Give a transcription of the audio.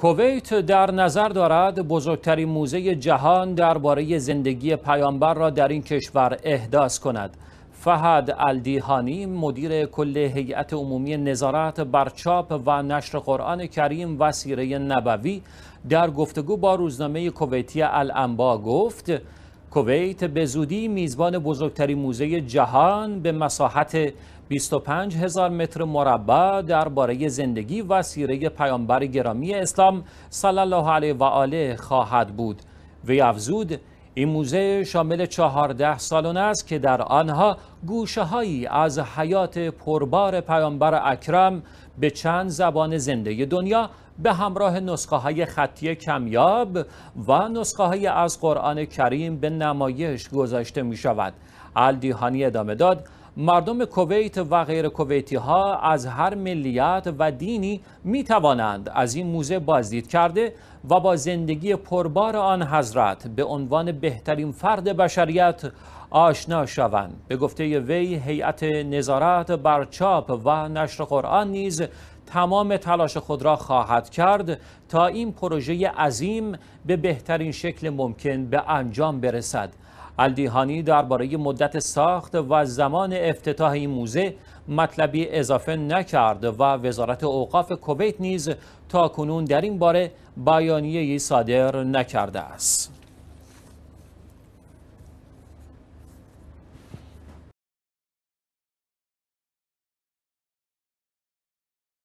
کویت در نظر دارد بزرگترین موزه جهان درباره زندگی پیامبر را در این کشور احداث کند. فهد الدیهانی مدیر کل هیئت عمومی نظارت بر چاپ و نشر قرآن کریم و سیره نبوی در گفتگو با روزنامه کویتی الانبا گفت کویت به زودی میزبان بزرگترین موزه جهان به مساحت 25 هزار متر مربع درباره زندگی و سیره پیامبر گرامی اسلام صلی الله علیه و آله خواهد بود وی افزود این موزه شامل چهارده سالن است که در آنها گوشههایی از حیات پربار پیامبر اکرم به چند زبان زنده دنیا به همراه نسخه های خطی کمیاب و نسخه های از قرآن کریم به نمایش گذاشته می شود. الدیهانی ادامه داد مردم کویت و غیر کویتی ها از هر ملیت و دینی می توانند از این موزه بازدید کرده و با زندگی پربار آن حضرت به عنوان بهترین فرد بشریت آشنا شوند به گفته وی هیئت نظارت بر چاپ و نشر قرآن نیز تمام تلاش خود را خواهد کرد تا این پروژه عظیم به بهترین شکل ممکن به انجام برسد الدیهانی درباره مدت ساخت و زمان افتتاح این موزه مطلبی اضافه نکرد و وزارت اوقاف کویت نیز تا کنون در این باره بیانیه‌ای صادر نکرده است.